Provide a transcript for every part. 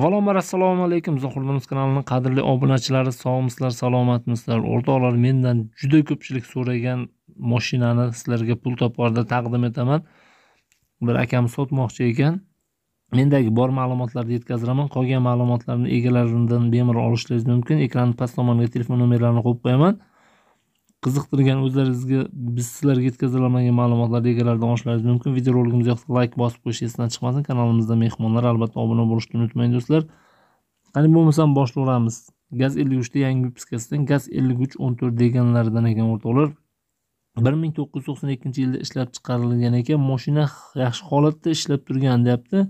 avvalambor assalomu alaykum zohirdo'miz kanalining qadrli obunachilari sog'misizlar salomatmisizlar o'rtoqlar mendan juda ko'pchilik so'ragan moshinani sizlarga pul to'porda taqdim etaman bir akam sotmoqchi ekan mendagi bor ma'lumotlarni yetkaziraman qolgan ma'lumotlarni egalaridan bemalol olishlaringiz mumkin ekranni past tomoniga telefon nomerlarini qo'yib qo'yaman qiziqtirgan o'zlaringizga biz sizlarga yetkaza olmagan ma'lumotlar egalaridan olishlaringiz mumkin videorolikimizga layk bosib qo'yish esdan chiqmasin kanalimizda mehmonlar albatta obuna bo'lishni unutmang do'stlar qani bo'lmasam boshlayveramiz gaz ellik uchta yangi vipiskasidan gaz ellik uch o'n to'rt deganlaridan ekan o'rtoqlar bir ming to'qqiz yuz to'qson ikkinchi yilda ishlab chiqarilgan ekan moshina yaxshi holatda ishlab turgan deyapti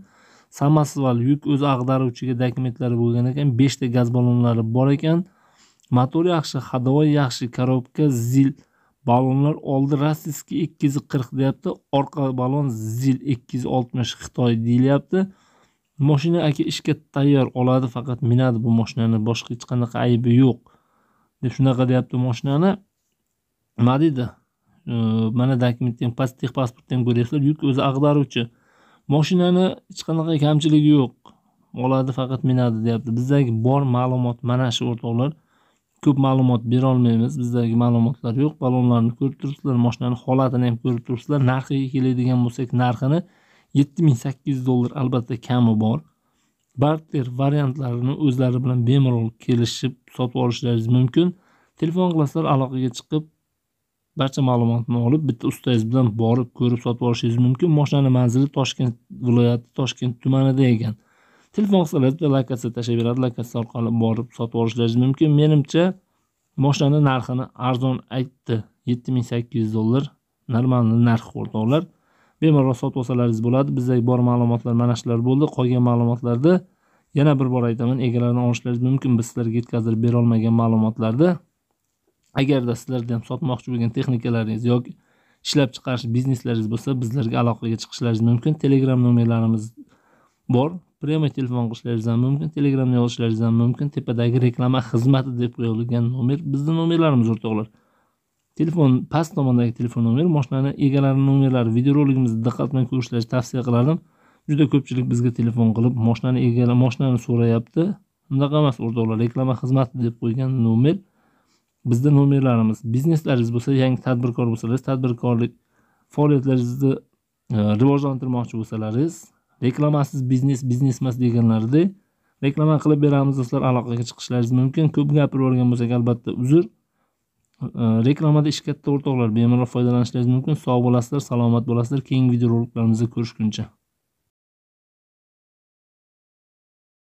samosval yuk o'zi ag'daruvchiga dokumentlari bo'lgan ekan beshta gaz ballonlari bor ekan motor yaxshi hadovoy yaxshi korobka zil ballonlar oldi rossiyskiy ikki yuz qirq deyapti orqa ballon zil ikki yuz oltmish xitoy deyilyapti moshina aka ishga tayyor oladi faqat minadi bu moshinani boshqa hech qanaqa aybi yo'q deb shunaqa deyapti moshinani nima deydi mana dokumentdan past ham ko'ryapsizlar yuk o'zi ag'daruvchi moshinani hech qanaqa kamchiligi yo'q oladi faqat minadi deyapti bizdagi bor ma'lumot mana shu o'rtoqlar ko'p ma'lumot berolmaymiz bizdagi ma'lumotlar yo'q ballonlarni ko'rib turibsizlar moshinani holatini ham ko'rib turibsizlar narxiga keladigan bo'lsak narxini yetti ming sakkiz yuz dollar albatta kami bor barter variantlarini o'zlari bilan bemalol kelishib sotib olishlaringiz mumkin telefon qilasizlar aloqaga chiqib barcha ma'lumotni olib bitta ustangiz bilan borib ko'rib sotib olishingiz mumkin moshinani manzili toshkent viloyati toshkent tumanida ekan telefon hisobiyatida lokatsiya beradi lokatsiya orqali borib sotib olishlaringiz mumkin menimcha moshinani narxini arzon aytdi yetti ming sakkiz yuz dollar normalniy narx o'rtoqlar bemalol sotib olsalaringiz bo'ladi bizdagi bor ma'lumotlar mana shular bo'ldi qolgan ma'lumotlarda yana bir bor aytaman egalarini olishlaringiz mumkin biz sizlarga yetkazib berolmagan ma'lumotlarni agarda sizlarda ham sotmoqchi bo'lgan texnikalaringiz yoki ishlab chiqarish bizneslaringiz bo'lsa bizlarga aloqaga chiqishlaringiz mumkin telegram nomerlarimiz bor prямой telefon qilishlaringiz ham mumkin telegramni yozishlaringiz ham mumkin tepadagi reklama xizmati deb qo'yilgan nomer bizni nomerlarimiz o'rtoqlar telefon past tomondagi telefon nomeri moshinani egalari nomerlari videorolikimizni diqqat bilan ko'rishlaringizni tavsiya qilardim juda ko'pchilik bizga telefon qilib moshinani egala moshinani so'rayapti unaqa emas o'rtoqlar reklama xizmati deb qo'ygan nomer bizni nomerlarimiz bizneslaringiz bo'lsa yangi tadbirkor bo'lsalaringiz tadbirkorlik faoliyatlaringizni e, rivojlantirmoqchi bo'lsalaringiz reklamasiz biznes biznes emas deganlarida reklama qilib beramiz do'stlar aloqaga chiqishlaringiz mumkin ko'p gapirib yuborgan bo'lsak albatta uzr reklamada ish katta o'rtoqlar bemalol foydalanishlaringiz mumkin sog' bo'lasizlar salomat bo'lasizlar keyingi videoroliklarimizda ko'rishguncha